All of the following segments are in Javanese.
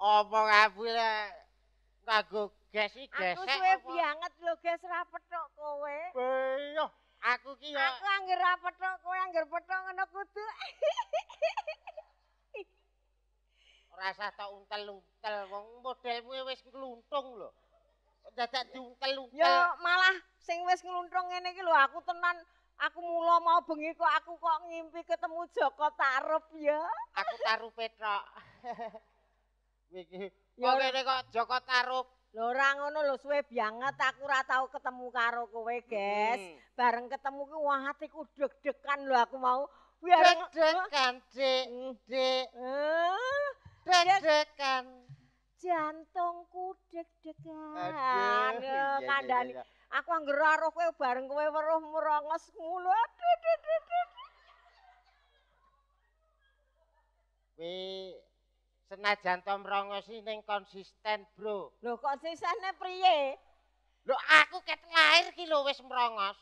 omong aku le kanggo gas iki gas. Aku suwe banget lho gas ra petok kowe. Iya, aku ki yo. Aku anggere ra petok kowe anggere petok ngono kudu. Ora usah tok untel-untel wong modelmu e wis ngluntung lho. Dadak diuntel-untel. Yo malah sing wis ngluntung ngene iki lho aku tenan Aku mula mau bengi kok aku kok ngimpi ketemu Joko Tarub ya. Aku Tarub Petrok. kowe iki kok ngene kok Joko Tarub lho ora ngono lho suwe banget aku ora tau ketemu karo kowe guys bareng ketemu ku wah atiku deg-degan lho aku mau deg-degan dik mm. dik eh? deg-degan jantungku deg-degan eh, kandhani aku anggere roh kowe bareng kowe weruh merongos mulu aduh aduh aduh aduh Senajan Tom Rongosi ning konsisten, Bro. Lho konsistene priye? Lho aku ket lahir ki lho wis mrongos.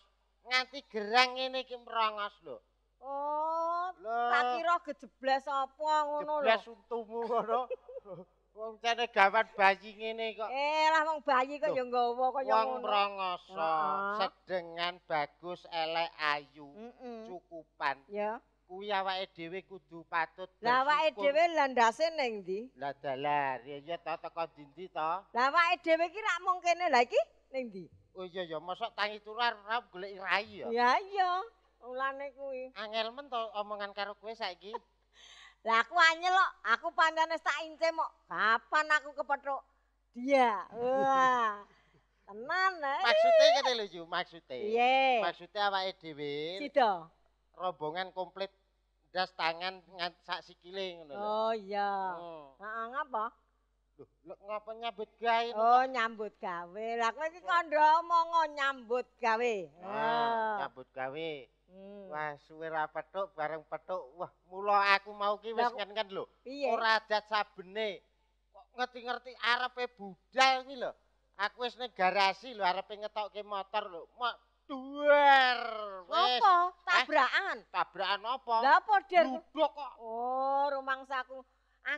Nganti gerang ngene iki mrongos lho. Oh, tak kira gejebles apa ngono lho. Gejebles untumu ngono. Wong cene gawat bayi ngene kok. Eh, lah wong bayi kok ya nggawa kaya ngono. Wong mrongoso, uh sedengan bagus elek ayu, cukupan. Ya. kuwi awake dhewe kudu patut Lah awake dhewe landase ning ndi? Lah dalar, ya ya ta teko ndi to? Lah awake dhewe iki rak mung kene lah iki ning ndi? Oh iya ya, mosok tangi tular ra golek rai ya. Ya iya, ulane kuwi. Angel men to omongan karo kowe saiki. Lah aku anyel kok, aku pandane tak ince mok. Kapan aku kepethuk dia? Wah. Tenan ae. Eh. Maksude kene lho, maksude. Maksude awake dhewe. Sido. Robongan komplit blas tangan sak sikile ngono lho. Oh iya. Hmm. Heeh, oh. ngapa? Loh, ngapa nyambut gawe? Oh, nyambut gawe. Lah kowe iki kandha omong nyambut gawe. Oh, ah. nyambut gawe. Hmm. Wah, suwe ra petuk bareng petuk. Wah, mula aku mau ki wis ngen-ngen lho. Ora adat sabene. Kok ngerti-ngerti arepe budal iki lho. Aku wis ning garasi lho arepe ngetokke motor lho. duer. Apa? Eh, tabrakan. Eh, tabrakan apa? Lah apa, Den? Ludok kok. Oh, rumangsaku.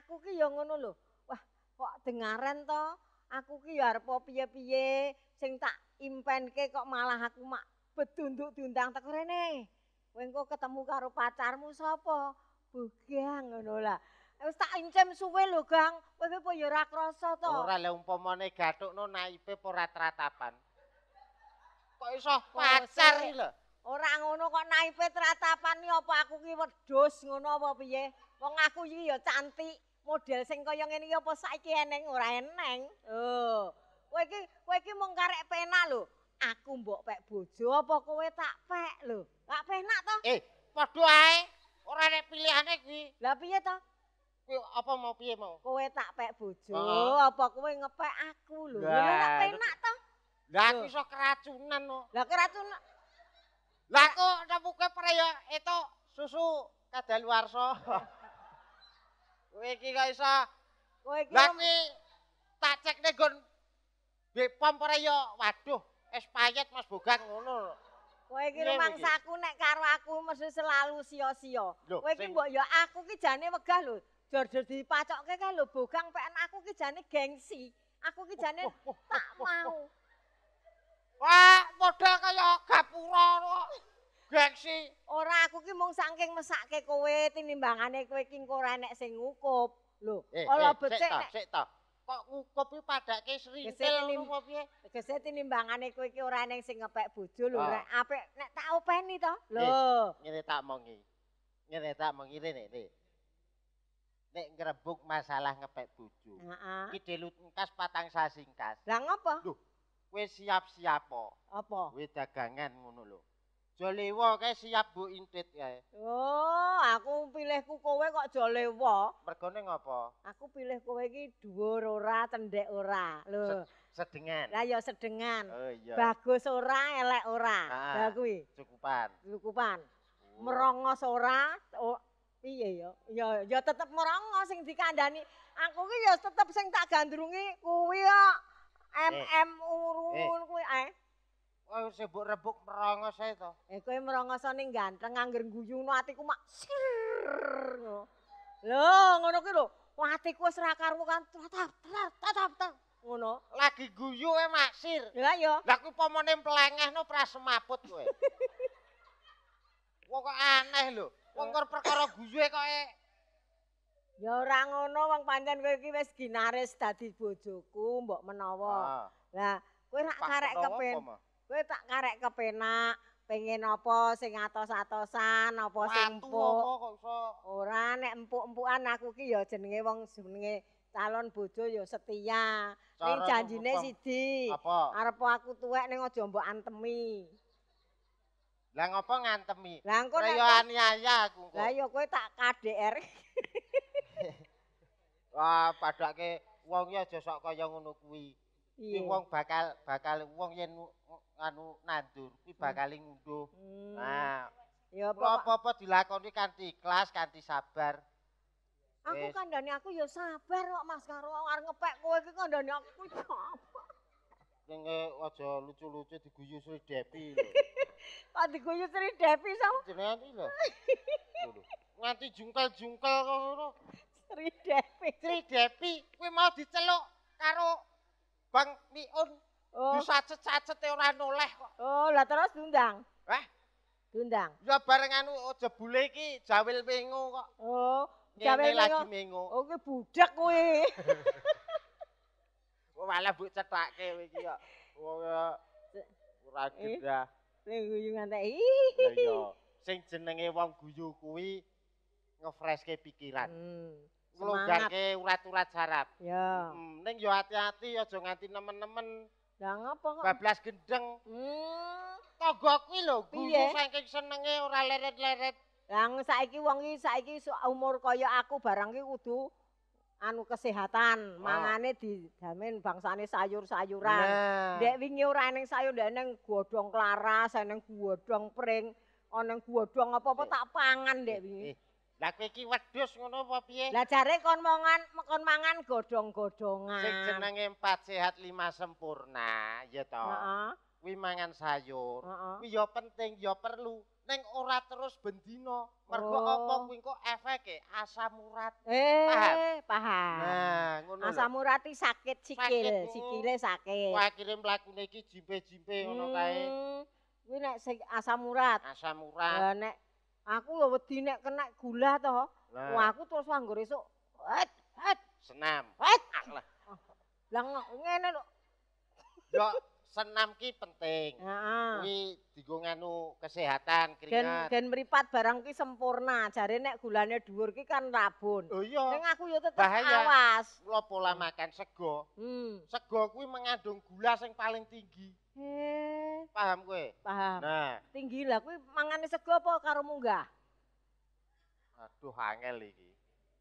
Aku ki ya ngono lho. Wah, kok dengaren to? Aku ki ya arep piye-piye sing tak impenke kok malah aku mak bedunduk diundang teko rene. Wengko ketemu karo pacarmu sapa? Bugang ngono lah. Wis tak incem suwe lho, Gang. Wis apa ya ora krasa to? Ora le umpamane gathukno naipe ora teratapan. kok iso pacar iki lho. Ora ngono kok naipe ratapan iki apa aku ki wedhus ngono apa piye? Wong aku iki ya cantik, model sing kaya ngene iki apa saiki eneng ora eneng. Oh. Kowe iki, kowe iki mung karek penak lho. Aku mbok pek bojo apa kowe tak pek lho. Tak penak to? Eh, padha ae. Ora nek pilihane iki. Lah piye to? apa mau piye mau? Kowe tak pek bojo uh -huh. apa kowe ngepek aku lho. Lah tak penak to? Lah aku iso keracunan no. Lah keracunan. Lah kok nepuke preyo eto susu kadaluarsa. Kowe iki kok iso. Kowe iki. Lah tak cek ning gon Bepom Waduh, es payet Mas Bogang ngono. Kowe iki rumangsaku nek karo aku mesti selalu sia-sia. Kowe iki mbok ya aku ki jane wegah lho. Jor-jor dipacokke kae lho Bogang pek aku ki jane gengsi. Aku ki jane oh, oh, oh, tak mau. Wah, model kaya gapura kok. Gengsi. Ora aku ki mung saking mesake kowe timbangane kowe ki engko ora enek sing ngukup. Lho, eh, ala eh, becik nek kok ngukup iki padake srintil opo piye? Gese timbangane kowe ki ora enek sing ngepek bojo lho, ah. nek apik nek tak openi to. Lho, eh, ngene tak mongi. Ngene tak mongi rene iki. Nek ngrebuk masalah ngepek bojo. Heeh. Ki delut patang sasingkas. Lah ngopo? Lho, kowe siap-siap apa? Apa? Kowe dagangan ngono lho. Jolewo kae siap Bu Intit kae. Oh, aku pilihku kowe kok jolewo. Mergone ngopo? Aku pilih kowe iki dhuwur ora, cendhek ora. Lho. Sedengan. Lah ya sedengan. Oh, Bagus ora, elek ora. Ah, lah kuwi. Cukupan. Cukupan. Oh. Merongos ora, piye ya? Ya ya tetep merongos sing dikandani. Aku ki ya tetep sing tak gandrungi kuwi kok. MM urun kuwi ae. Eh. Wah sibuk rebuk merongos ae to. Eh kowe merongosane ganteng angger guyuno atiku mak sir. Lho ngono kuwi lho. Wah atiku wis ra karo kan tetap tetap ngono. Lagi guyu ae mak sir. Lah ya. Lah ku pomone mplengehno prasemaput kowe. Kok aneh lho. Wong perkara guyu e kok e Ya ora ngono wong pancen kowe iki wis ginaris dadi bojoku mbok menawa. Lah, kowe nak karek kepen. Kowe tak karek kepenak, pengen apa sing atos-atosan, apa sing empuk. Ora nek empuk-empukan aku ki ya jenenge wong jenenge calon bojo ya setia. Ning janjine siji. Arep aku tuwek ning aja mbok antemi. Lah ngopo ngantemi? Lah engko nek aku. Lah ya kowe tak KDR. Wah, padake wong ya aja sok kaya ngono kuwi. Iki wong bakal bakal wong yen anu nandur kuwi hmm. bakal ngunduh. Hmm. Nah, ya apa-apa dilakoni kanthi ikhlas, kanthi sabar. Aku yes. kandhane aku ya sabar kok Mas karo arep ngepek kowe iki kandhane aku kuwi apa. Nge aja lucu-lucu diguyu Sri Devi lho. Kok diguyu Sri Devi sama? Jenengan iki lho. Nganti jungkel-jungkel kok Depi. Sri Depi kuwi mau diceluk karo Bang Miun. Oh. Dicacet-cacet ora noleh kok. Oh, lah terus diundang. Hah? Diundang. Ya barengan anu jebule iki Jawil Mingo kok. Oh, Jawil lagi Mingo. Oh, kuwi budak kuwi. Oh, buk cetake kowe iki kok. Wong oh, ora eh, gedah. Sing guyu nganti. Lah iya, sing jenenge wong guyu kuwi ngefreske pikiran. Hmm. nglonggarke urat-urat saraf. ya Hmm, ning yo ati-ati aja nganti nemen-nemen. Lah ngapa kok? Bablas gendeng. Hmm, togo kuwi lho, guru saking senenge ora leret-leret. Lah saiki wong iki saiki umur kaya aku barang iki kudu anu kesehatan, oh. mangane dijamin bangsane sayur-sayuran. Ndek nah. wingi ora eneng sayur, ndek eneng godhong klaras, eneng godhong pring, ana godhong apa-apa tak pangan ndek wingi. Eh, Lah kowe iki wedhus ngono apa piye? Lah jare kon mangan kon mangan godhong-godhongan. Sing jenenge empat sehat lima sempurna, ya to. Heeh. Kuwi mangan sayur. Kuwi ya penting, ya perlu. Neng ora terus bendino, mergo oh. apa kuwi kok efeke asam urat. Eh, paham. Nah, ngono. Asam urat iki sakit sikil, oh. sikile sakit. Kuwi akhire mlakune iki jimpe-jimpe ngono hmm. kae. Kuwi nek asam urat. Asam urat. Lah nek Aku lho wedi nek kena gula to. Nah. aku terus anggur esuk. Hat, Senam. Hat. Ah, lah oh, Lang, ngene lho. Yo senam ki penting. Heeh. Kuwi digo nganu kesehatan keringat. Gen, gen meripat barang ki sempurna. Jare nek gulane dhuwur ki kan rabun. Oh iya. Ning aku yo tetep Bahaya. awas. Lo pola makan sego. Hmm. Sego kuwi mengandung gula sing paling tinggi. paham kue paham nah tinggi lah kue mangan sego apa karo munggah aduh angel lagi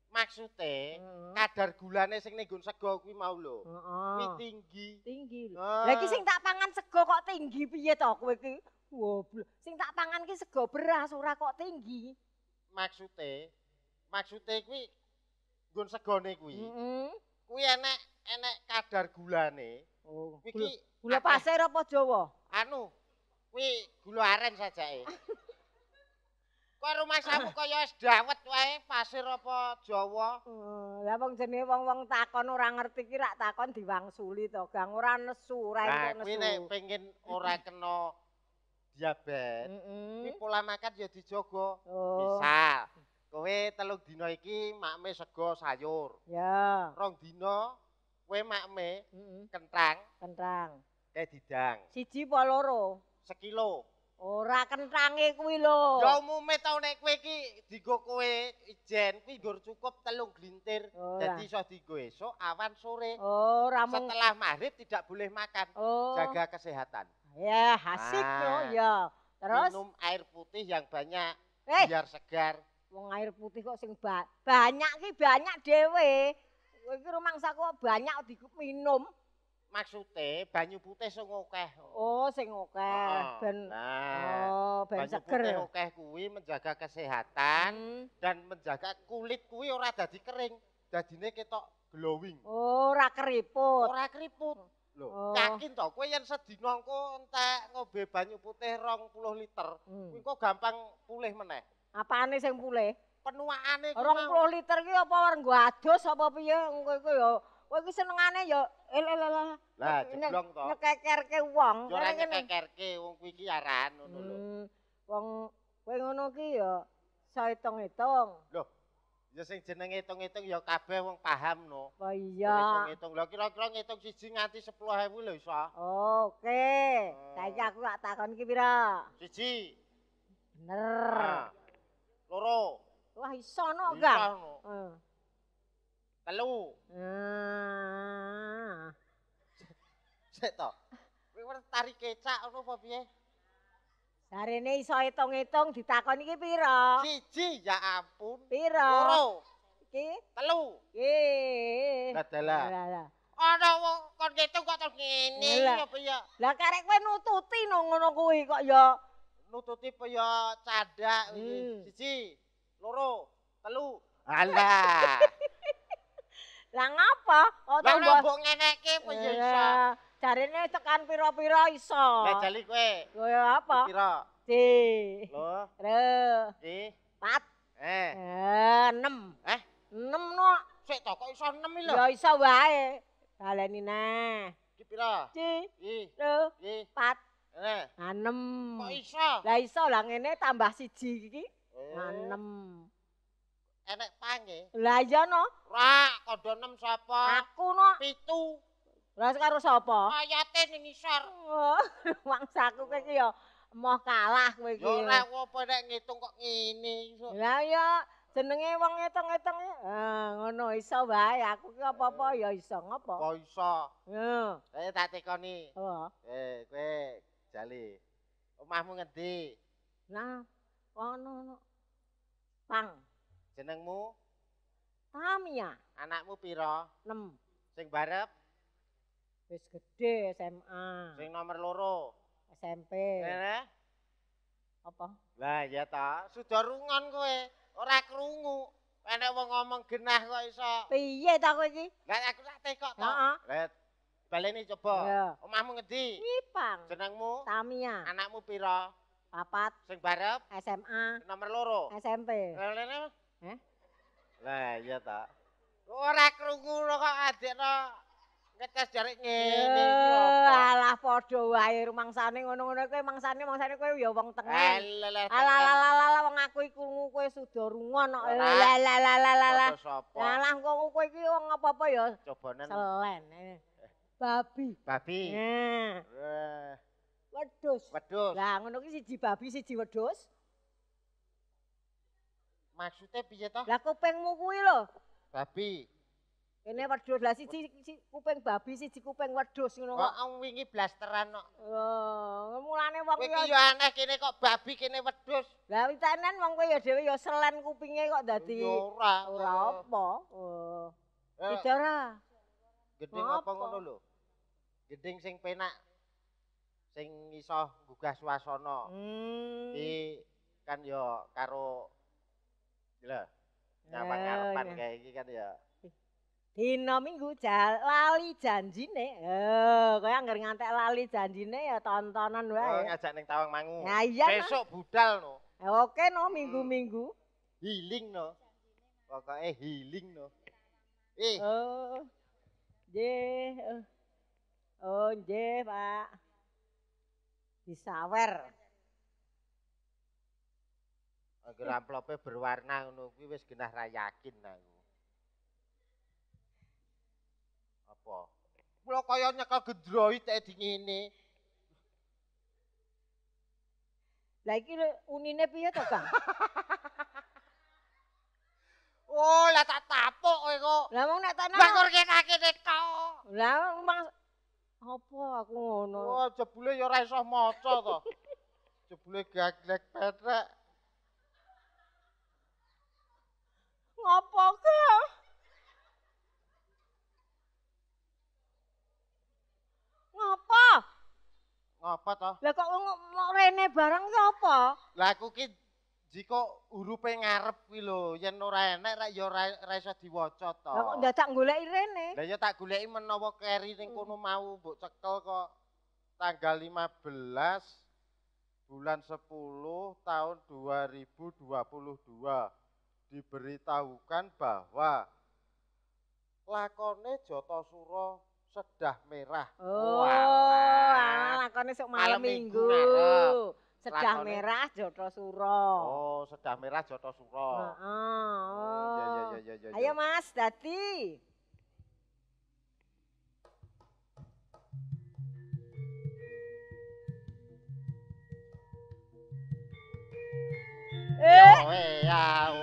maksudnya uh -huh. Hmm. kadar gulane sing negun sego kue mau lo uh -huh. tinggi tinggi lho. Uh. lagi sing tak pangan sego kok tinggi piye toh kue kue wow sing tak pangan kue sego beras ora kok tinggi maksudnya maksudnya kue gun sego nih kue uh -huh. kue enak enak kadar gulane Oh, Wiki gula pasir apa Jawa? Anu, wi gula aren saja ya. E. Kau rumah sama kau yos dawet wae pasir apa Jawa? Uh, oh, ya bang jenis wong wong takon orang ngerti kira takon diwangsuli, suli to gang orang nesu orang nah, nesu. Wih pengen orang kena diabetes. Mm -mm. pola makan ya dijogo. bisa. Oh. Misal, kowe teluk dino iki makme sego sayur. Ya. Yeah. Rong dino kue makme kentang kentang eh didang siji apa loro sekilo ora kentange kuwi lho ya umume tau nek kowe iki digo kowe ijen kuwi gor cukup telung glintir dadi iso digo esok awan sore oh ramung. setelah maghrib tidak boleh makan oh. jaga kesehatan ya asik ah. loh ya terus minum air putih yang banyak eh. biar segar wong air putih kok sing banyak ki banyak dhewe kowe iki rumangsa kok banyak diminum. Maksude banyu putih sing akeh. Oh, sing akeh ben nah, oh, ben banyu seger. Banyu putih akeh kuwi menjaga kesehatan hmm. dan menjaga kulit kuwi ora dadi kering, dadine ketok glowing. Oh, ora keriput. Ora keriput. Lho, oh. yakin to kowe yen sedina engko entek ngombe banyu putih 20 liter, hmm. kuwi kok gampang pulih meneh. Apane sing pulih? penuaane kuwi 20 liter iki apa wer nggo adus apa piye engko iku ya kowe iki senengane ya el el el lah jeblong to ngekekerke wong ora ngekekerke wong kuwi iki aran ngono lho hmm, wong kowe ngono iki ya saitung-itung lho ya sing jeneng itung-itung ya kabeh wong paham no oh iya itung-itung lho kira-kira ngitung siji ngati 10.000 lho iso oke hmm. saiki aku tak takon iki pira siji bener ah. loro Wah, iso no, Kak? Iso no. Telu. Hmm. Sik to. Kuwi wer tari kecak ngono apa piye? Darene iso etong-etong, ditakon iki pira? Siji, ya ampun. Pira? Loro. Iki? Telu. Iki. Lah dalah. Lah lah. Ana wong kon ketu kok terus ngene ya Lah karek kowe nututi no ngono kuwi kok ya nututi piye candak hmm. siji. loro telu ala lah ngapa oh tak mbok bo... ngeneki pun yo iso jarine tekan pira-pira iso lah jali kowe kowe apa pira di lo re di pat eh enam eh enam eh? no sik toh, kok iso enam lho ya iso wae baleni nah di pira di lo di pat Eh, anem. Kok iso? Lah iso lah ngene tambah siji iki. nganem enek pange lah iya no ra kodho nem sapa aku no pitu lah karo sapa ayate ning isor oh, wangsaku kowe iki ya moh kalah kowe iki yo nek opo nek ngitung kok ngene lah iya jenenge wong ngitung-ngitung ha ah, ngono iso wae aku ki apa-apa ya iso ngopo kok iso heeh eh tak tekoni Eh, kowe jali omahmu ngendi nah no. Pang. Jenengmu? Tamia. Anakmu pira? 6. Sing barep? Wis gedhe SMA. Sing nomor loro? SMP. Kene? Apa? Lah iya ta, Sudarungan kowe, ora krungu. Ana wong ngomong genah kok iso. Piye ta kowe iki? Lah aku tak tekok ta. Heeh. Baleni coba. Omahmu ngendi? Ipang. Jenengmu? Tamia. Anakmu piro? Papat. Sing barep? SMA. Nomor loro? SMP. Nah, hmm? iya tak? Ora krungu kok adekno ngetes jarik ngene. Alah padha wae rumangsane ngono-ngono kowe mangsane mangsane kowe ya wong tengah. Ah, alah alah alah wong aku iku krungu kowe sudah rungon kok. Lah lah lah lah lah. Lah lah kok kowe iki wong apa-apa ya? Cobanen. Selen. Eh. Babi. Babi. Heeh. Wedhus. Wedhus. Lah ngono kuwi siji babi siji wedhus. Maksudnya piye toh? Lah kupingmu kuwi lho. Babi. Kene wedhus lah siji si, kuping babi siji kuping wedhus ngono kok. Kok wingi blasteran kok. No. Oh, mulane wong kuwi. Kuwi yo aneh kene kok babi kene wedhus. Lah witanen wong kuwi yo dhewe yo selen kupinge kok dadi. Ora. Ora apa. Oh. Eh, Gedeng apa ngono lho? Gedeng sing penak sing iso gugah suasana. Hmm. Di kan ya karo lho. nyapa oh, ngarepan yeah, yeah. iki kan ya. Dino Minggu jal, lali janjine. oh kaya anger ngantek lali janjine ya tontonan wae. Oh, ngajak ning tawang mangu. Ya, iya, Besok nah. budal no. Eh, oke no hmm. minggu-minggu. Hmm. Healing no. Pokoke healing no. Eh. Oh. Nggih. Oh, oh nggih, Pak. disawer. Agar pelope berwarna ngono kuwi wis genah ra yakin aku. Apa? Kula kaya nyekel gendroid teh ini. Lagi iki unine piye to, Kang? oh, lah tak tapok kowe kok. Lah wong nek tak Lah kok kene kene Lah Apa aku ngono? Oh, jebule ya ora iso maca to. jebule gaglek petrek. Ngopo ka? Ngapa? Ngapa to? Lah kok ngomong rene bareng ya apa? Lah aku ki jika urupe ngarep kuwi lho yen ora enak ra ya ora iso diwaca to. Lah kok dadak goleki rene? Lah ya tak goleki menawa keri ning kono hmm. mau mbok cekel kok tanggal 15 bulan 10 tahun 2022 diberitahukan bahwa lakone Jatasura sedah merah. Oh, ana ah, lakone sok malam, Minggu. Sedah merah Joto Suro. Oh, sedah merah Joto Suro. Heeh. Oh, oh. Ayo Mas, dadi. Eh. eh, ya,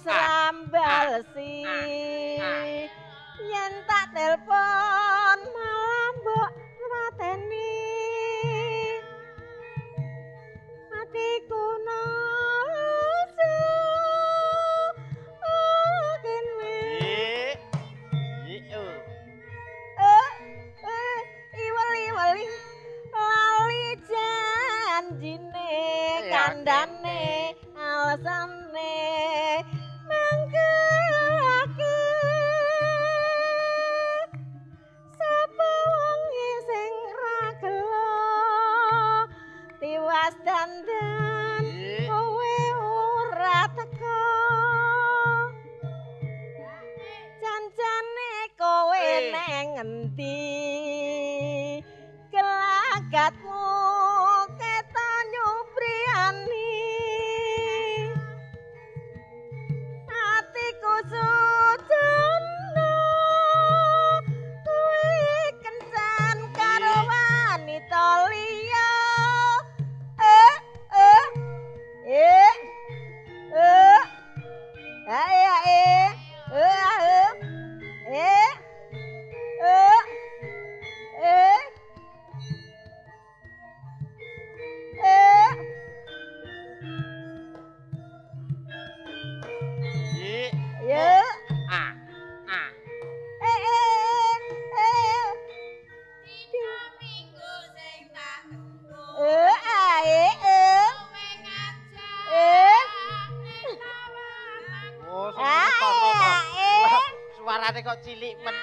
selambal ah, ah, ah, si yen tak telpon mau henti gelagatmu nalika cilik men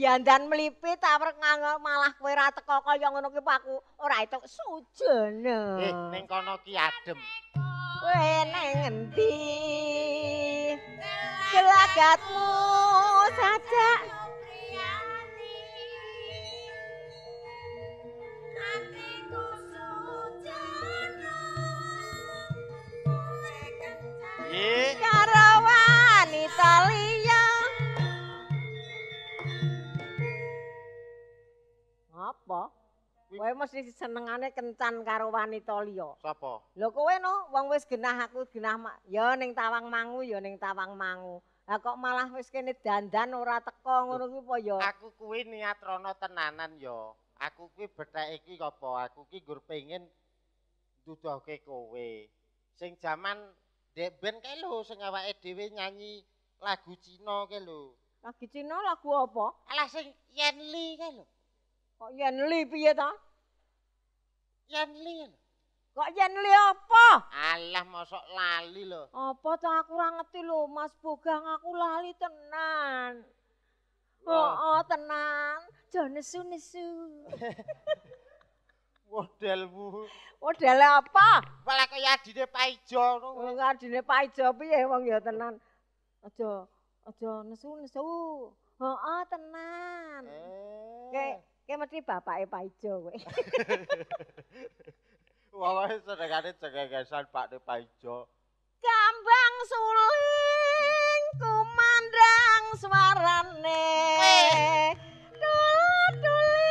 Yandan melipit tak perkang malah kowe ora teko kaya ngono ki paku ora itu sujana. eh ning kono ki adem kowe ning endi gelagatmu sajak apa? Kowe mesti senengane kencan karo wanita liya. Sopo? Lho kowe no wong wis genah aku genah mak. Ya ning tawang mangu ya ning tawang mangu. kok malah wis kene dandan ora teko ngono kuwi apa ya? Aku kuwi niat rono tenanan yo. Aku kuwi betheke iki apa? Aku ki gur pengin duduhke kowe. Sing jaman dek ben kae lho sing awake dhewe nyanyi lagu Cina kae lho. Lagu Cina lagu apa? Alah sing Yenli kae lho. Kok yen li piye ta? Yen li. Kok yen li apa? Alah mosok lali lho. Apa ta aku ora ngerti lho, Mas Bogah aku lali tenan. Oh, oh tenang, jangan nesu-nesu. Wadal bu. apa? Wala kaya adine Pak Ijo. Wala adine pa Ijo, piye wong ya tenan. Aja, aja nesu-nesu. Oh, oh tenang. Eh. Kayak mesti bapaknya Pak Ijo. Wah, sedangkan cengengesan Pak de Pak Ijo. Gambang suling kumandang suarane. Eh. Dulu-dulu.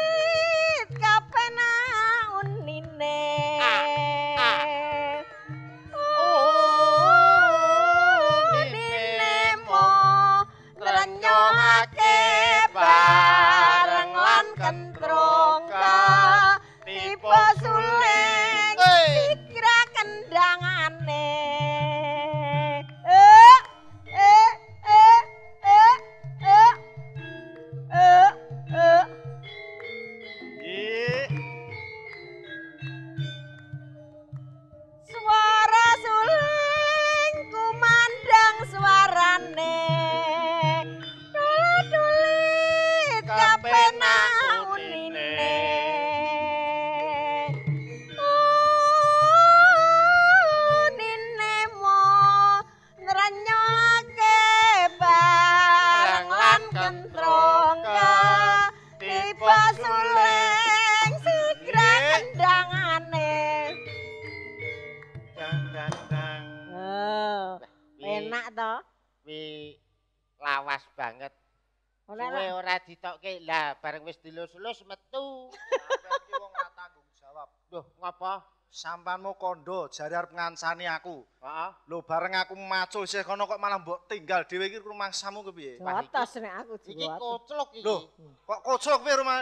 Duh, ngapa? Sampanmu kondo, jari harap ngansani aku. Heeh. Lho, bareng aku maco isih kok malah mbok tinggal dhewe iki rumah samu ke piye? Atas nek aku jiwa. Iki kocok iki. Lho, kok kocok piye rumah?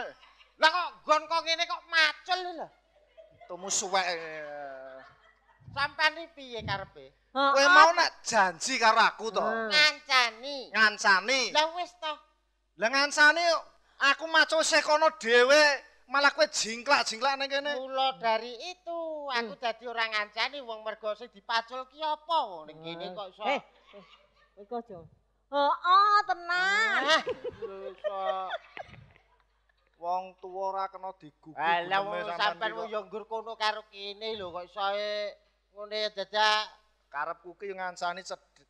Lah kok gon kok ngene kok macul lho. Tumu suwek. Eh. Sampan iki piye karepe? Kowe mau nak janji karo aku to? Ngancani. Ngancani. Lah wis to. Lah ngancani aku maco isih kono dhewe. malah kowe jingklak jingklak ning kene. Mula dari itu aku hmm. dadi hmm. orang ngancani wong mergo sing dipacul ki apa ning kene ah. kok iso. Eh, eh kowe eh, aja. Oh, oh, tenang. Eh, ah. wong tuwa ora kena digugu. Lah wong sampean wong yo nggur kono karo kene lho kok iso eh, ngene dadak karepku ki ngancani cedek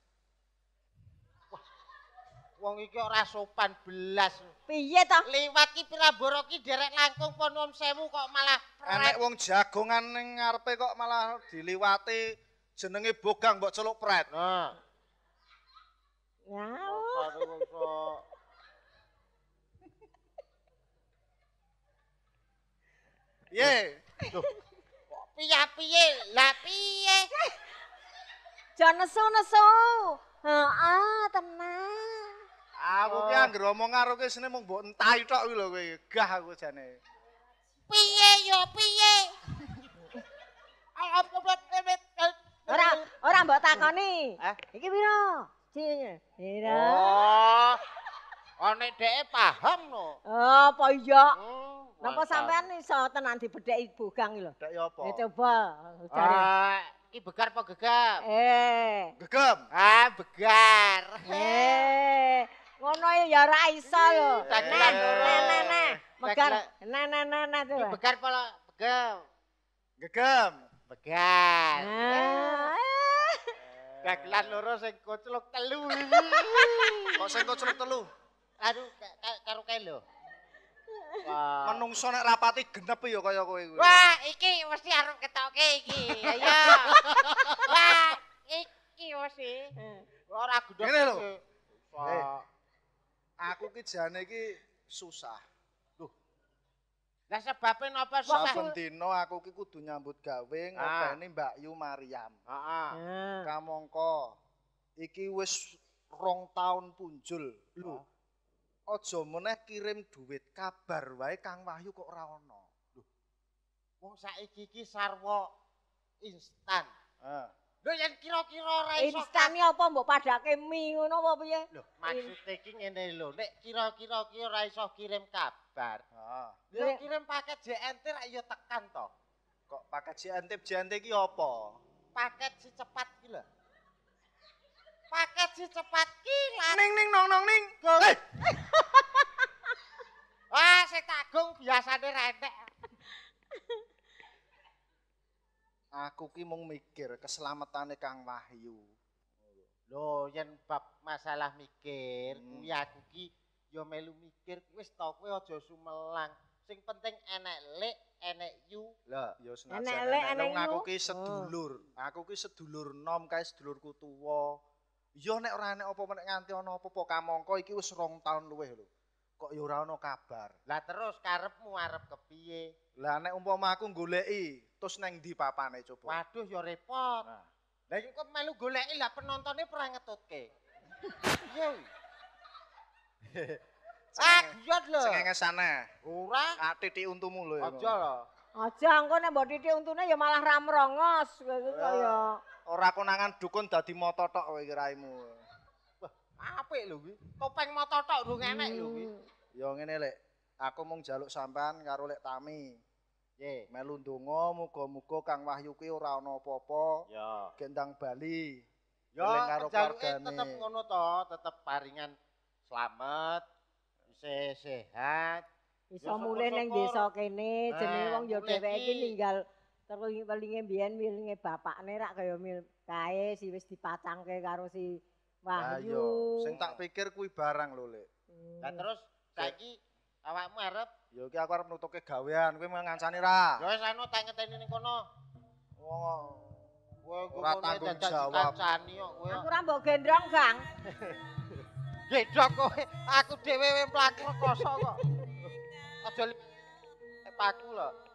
wong iki ora sopan belas. Piye toh? Liwat ki Piraboro ki derek langkung Ponom Sewu kok malah enek wong jagongan ning ngarepe kok malah diliwati jenenge Bogang mbok celuk pret. Nah. Ya. Ye. Kok piye-piye? Lah piye? Eh, Jangan nesu-nesu. Heeh, tenang. Aku ki oh. anggere omong karo kene mung mbok entai tok kuwi lho kowe. Gah aku jane. Piye yo piye? Aku mbok temet. Ora ora mbok takoni. Eh, iki piro? Jine. Piro? Oh. Ana oh, dhek paham no. Oh, apa iya? Oh, Napa sampean iso tenan dibedheki bogang lho. Dek yo apa? coba cari. Eh, iki begar apa gegap? Eh. Gegem. Eh. Ah, begar. Eh. ngono ya ora iso lho. Nene nene. Megar nene nene to. Begar pala begem. Gegem. Begar. Daglan loro sing kocluk telu. Kok sing kocluk telu? Aduh karo kae lho. Menungso nek rapati genep ya kaya kowe kuwi. Wah, iki mesti arep ketoke iki. Ayo. Wah, iki wis. Hmm. Ora gedhe. Ngene lho. aku ki jane ki susah. Duh. Lah sebabe napa susah? Saben aku ki kudu nyambut gawe ah. ngopeni Mbak Yu Maryam. Heeh. Ah. Kamangka iki wis rong tahun punjul. Lho. Aja meneh kirim duit kabar wae Kang Wahyu kok ora ana. Lho. Wong saiki ki sarwa instan. Heeh. Lho yen kira-kira ora iso. Instane apa mbok padake mi ngono apa piye? Lho, maksude iki ngene lho, nek kira-kira ki ora iso kirim kabar. Heeh. Lho kirim paket JNT rak ya tekan to. Kok paket JNT JNT ki apa? Paket si cepat ki lho. Paket si cepat ki Ning ning nong nong ning. Eh. Ah, sing tagung biasane rentek. aku ki mung mikir keselamatane Kang Wahyu. Lho yen bab masalah mikir hmm. aku ki ya melu mikir wis to kowe aja sumelang. Sing penting enek lek, enek yu. Lah ya senajan enek lek, aku ki sedulur. Oh. Aku ki sedulur nom kae sedulurku tuwa. Ya nek ora enek apa menek nganti ana apa-apa kamangka iki wis rong taun luweh lho. kok ya ora ana kabar. Lah terus karepmu arep kepiye? Lah nek umpama aku goleki terus nang di papane coba. Waduh ya repot. Lah iki kok melu goleki lah penontone ora ngetutke. Ye. Ah, yo lho. Sing sana. Ora. Ah, titik untumu lho. Aja lho. Aja engko nek mbok titik untune ya malah ramrongos kaya. Eh, ora konangan dukun dadi mototok kowe kiraimu. Ah. apik lho kuwi. Topeng mata tok durung hmm. lho kuwi. Ya ngene lek, aku mung jaluk sampean karo lek Tami. Nggih, melu ndonga muga-muga Kang Wahyu kuwi ora ana apa-apa. Ya. Gendang Bali. Ya, kerjane eh, tetep ngono to, tetep paringan selamat, sehat. Iso mulih ning desa kene, eh, jenenge wong ya dheweke iki ninggal terus paling mbiyen milinge bapakne rak kaya kae si wis dipacangke karo si Wahyu. Sing tak pikir kuwi barang lho, Lek. Hmm. Dan terus saiki awakmu arep Ya iki aku arep nutuke gawean, kowe ngancani ra? Ya wis ana tak ngeteni ning kono. Wong oh. ora tanggung jawab. Aku ora mbok gendrong, Kang. Gedok kowe, aku dhewe wis mlaku kok. Aja lip pak lho